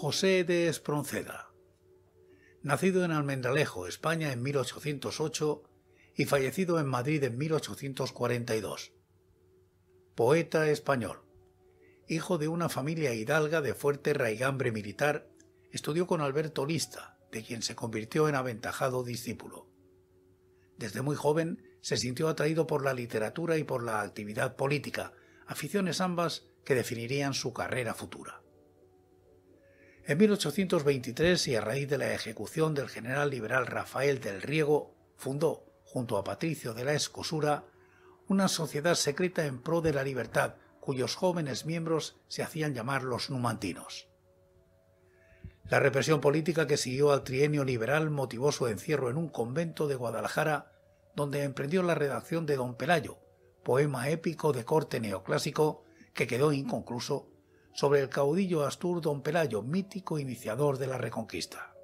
José de Espronceda. Nacido en Almendralejo, España, en 1808 y fallecido en Madrid en 1842. Poeta español. Hijo de una familia hidalga de fuerte raigambre militar, estudió con Alberto Lista, de quien se convirtió en aventajado discípulo. Desde muy joven se sintió atraído por la literatura y por la actividad política, aficiones ambas que definirían su carrera futura. En 1823 y a raíz de la ejecución del general liberal Rafael del Riego, fundó, junto a Patricio de la Escosura, una sociedad secreta en pro de la libertad, cuyos jóvenes miembros se hacían llamar los numantinos. La represión política que siguió al trienio liberal motivó su encierro en un convento de Guadalajara, donde emprendió la redacción de Don Pelayo, poema épico de corte neoclásico que quedó inconcluso sobre el caudillo astur don Pelayo, mítico iniciador de la Reconquista.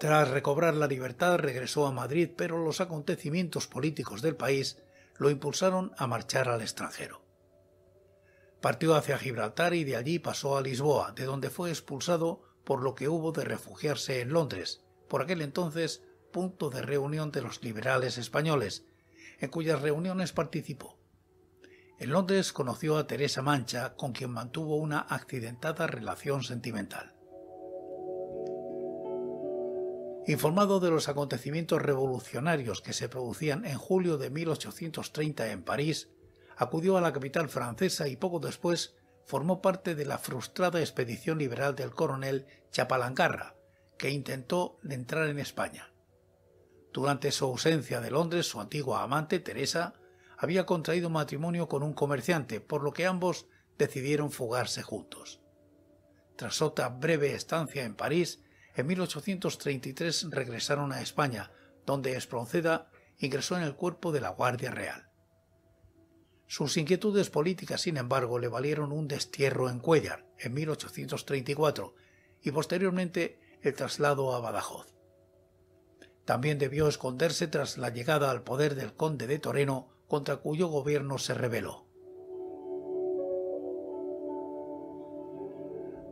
Tras recobrar la libertad regresó a Madrid, pero los acontecimientos políticos del país lo impulsaron a marchar al extranjero. Partió hacia Gibraltar y de allí pasó a Lisboa, de donde fue expulsado por lo que hubo de refugiarse en Londres, por aquel entonces punto de reunión de los liberales españoles, en cuyas reuniones participó. En Londres conoció a Teresa Mancha, con quien mantuvo una accidentada relación sentimental. Informado de los acontecimientos revolucionarios que se producían en julio de 1830 en París, acudió a la capital francesa y poco después formó parte de la frustrada expedición liberal del coronel Chapalancarra, que intentó entrar en España. Durante su ausencia de Londres, su antigua amante, Teresa, había contraído matrimonio con un comerciante, por lo que ambos decidieron fugarse juntos. Tras otra breve estancia en París, en 1833 regresaron a España, donde Espronceda ingresó en el cuerpo de la Guardia Real. Sus inquietudes políticas, sin embargo, le valieron un destierro en Cuellar en 1834 y posteriormente el traslado a Badajoz. También debió esconderse tras la llegada al poder del conde de Toreno contra cuyo gobierno se rebeló.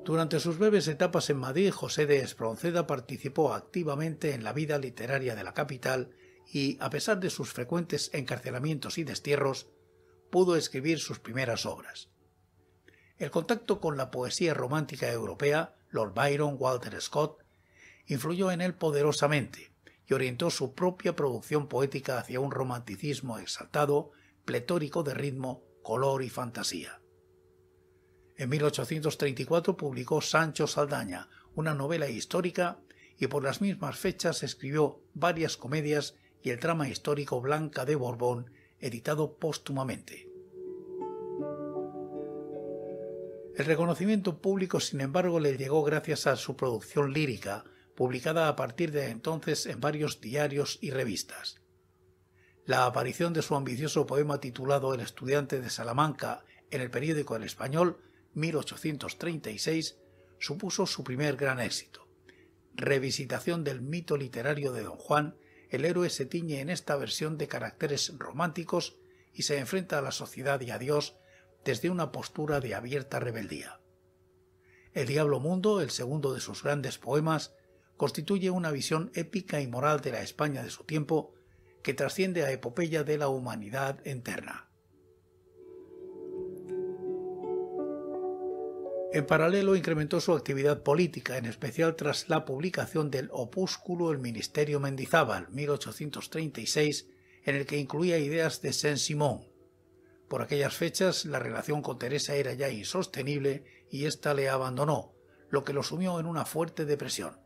Durante sus breves etapas en Madrid, José de Espronceda participó activamente en la vida literaria de la capital y, a pesar de sus frecuentes encarcelamientos y destierros, pudo escribir sus primeras obras. El contacto con la poesía romántica europea, Lord Byron, Walter Scott, influyó en él poderosamente, y orientó su propia producción poética hacia un romanticismo exaltado, pletórico de ritmo, color y fantasía. En 1834 publicó Sancho Saldaña, una novela histórica, y por las mismas fechas escribió varias comedias y el drama histórico Blanca de Borbón, editado póstumamente. El reconocimiento público, sin embargo, le llegó gracias a su producción lírica, publicada a partir de entonces en varios diarios y revistas. La aparición de su ambicioso poema titulado El estudiante de Salamanca en el periódico El Español, 1836, supuso su primer gran éxito. Revisitación del mito literario de Don Juan, el héroe se tiñe en esta versión de caracteres románticos y se enfrenta a la sociedad y a Dios desde una postura de abierta rebeldía. El Diablo Mundo, el segundo de sus grandes poemas, constituye una visión épica y moral de la España de su tiempo que trasciende a epopeya de la humanidad interna. En paralelo incrementó su actividad política, en especial tras la publicación del opúsculo El Ministerio Mendizábal, 1836, en el que incluía ideas de Saint-Simon. Por aquellas fechas la relación con Teresa era ya insostenible y ésta le abandonó, lo que lo sumió en una fuerte depresión.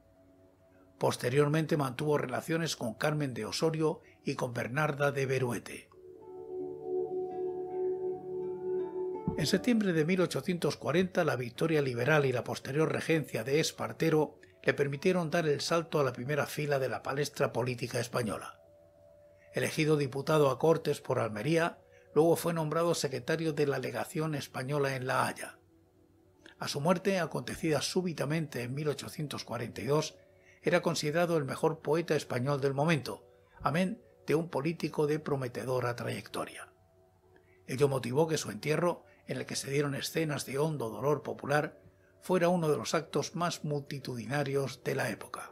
Posteriormente mantuvo relaciones con Carmen de Osorio y con Bernarda de Beruete. En septiembre de 1840 la victoria liberal y la posterior regencia de Espartero le permitieron dar el salto a la primera fila de la palestra política española. Elegido diputado a Cortes por Almería, luego fue nombrado secretario de la legación española en La Haya. A su muerte, acontecida súbitamente en 1842, era considerado el mejor poeta español del momento, amén de un político de prometedora trayectoria. Ello motivó que su entierro, en el que se dieron escenas de hondo dolor popular, fuera uno de los actos más multitudinarios de la época.